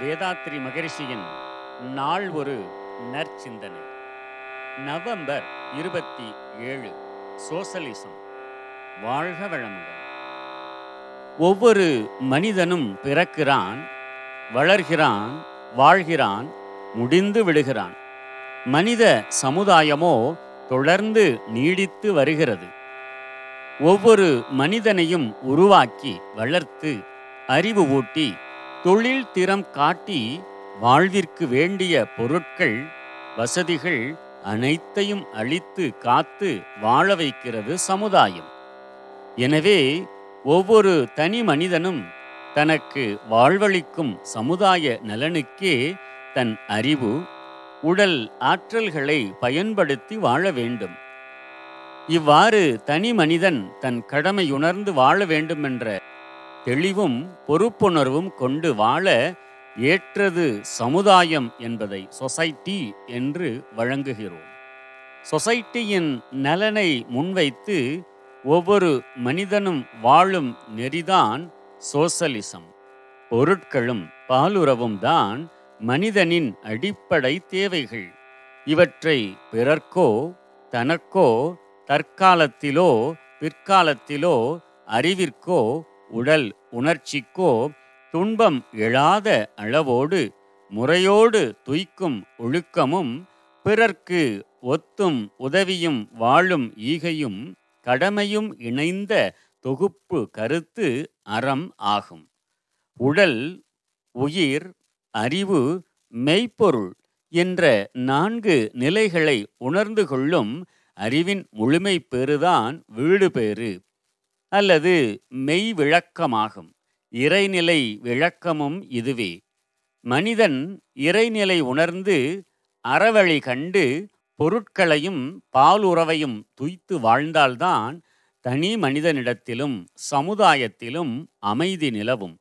வேதாத்ரி மகரிஷியின் நாள் ஒரு நற்சிந்தனை நவம்பர் இருபத்தி ஏழு சோசலிசம் வாழ்க வளமுடன் ஒவ்வொரு மனிதனும் பிறக்கிறான் வளர்கிறான் வாழ்கிறான் முடிந்து விடுகிறான் மனித சமுதாயமோ தொடர்ந்து நீடித்து வருகிறது ஒவ்வொரு மனிதனையும் உருவாக்கி வளர்த்து அறிவு ஊட்டி தொழில் திறம் காட்டி வாழ்விற்கு வேண்டிய பொருட்கள் வசதிகள் அனைத்தையும் அளித்து காத்து வாழ வைக்கிறது சமுதாயம் எனவே ஒவ்வொரு தனி மனிதனும் தனக்கு வாழ்வளிக்கும் சமுதாய நலனுக்கே தன் அறிவு உடல் ஆற்றல்களை பயன்படுத்தி வாழ வேண்டும் இவ்வாறு தனி மனிதன் தன் கடமையுணர்ந்து வாழ வேண்டுமென்ற தெளிவும் பொறுப்புணர்வும் கொண்டு வாழ ஏற்றது சமுதாயம் என்பதை சொசைட்டி என்று வழங்குகிறோம் சொசைட்டியின் நலனை முன்வைத்து ஒவ்வொரு மனிதனும் வாழும் நெறிதான் சோசலிசம் பொருட்களும் பாலுறவும் தான் மனிதனின் அடிப்படை தேவைகள் இவற்றை பிறர்க்கோ தனக்கோ தற்காலத்திலோ பிற்காலத்திலோ அறிவிற்கோ உடல் உணர்ச்சிக்கோ துன்பம் எழாத அளவோடு முறையோடு துய்க்கும் ஒழுக்கமும் பிறர்க்கு ஒத்தும் உதவியும் வாழும் ஈகையும் கடமையும் இணைந்த தொகுப்பு கருத்து அறம் ஆகும் உடல் உயிர் அறிவு மெய்ப்பொருள் என்ற நான்கு நிலைகளை உணர்ந்து கொள்ளும் அறிவின் முழுமை பேறுதான் வீடு பேறு அல்லது மெய் விளக்கமாகும் இறைநிலை விளக்கமும் இதுவே மனிதன் இறைநிலை உணர்ந்து அறவழி கண்டு பொருட்களையும் பாலுறவையும் துய்த்து வாழ்ந்தால்தான் தனி மனிதனிடத்திலும் சமுதாயத்திலும் அமைதி நிலவும்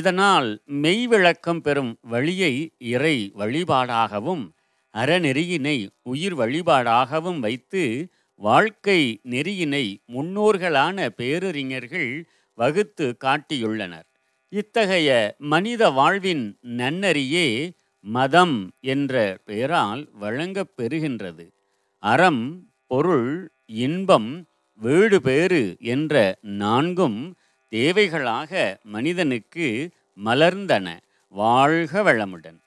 இதனால் மெய்விளக்கம் பெறும் வழியை இறை வழிபாடாகவும் அறநெறியினை உயிர் வழிபாடாகவும் வைத்து வாழ்க்கை நெறியினை முன்னோர்களான பேரறிஞர்கள் வகுத்து காட்டியுள்ளனர் இத்தகைய மனித வாழ்வின் நன்னறியே மதம் என்ற பெயரால் வழங்கப் பெறுகின்றது அறம் பொருள் இன்பம் வீடு பேறு என்ற நான்கும் தேவைகளாக மனிதனுக்கு மலர்ந்தன வாழ்க வளமுடன்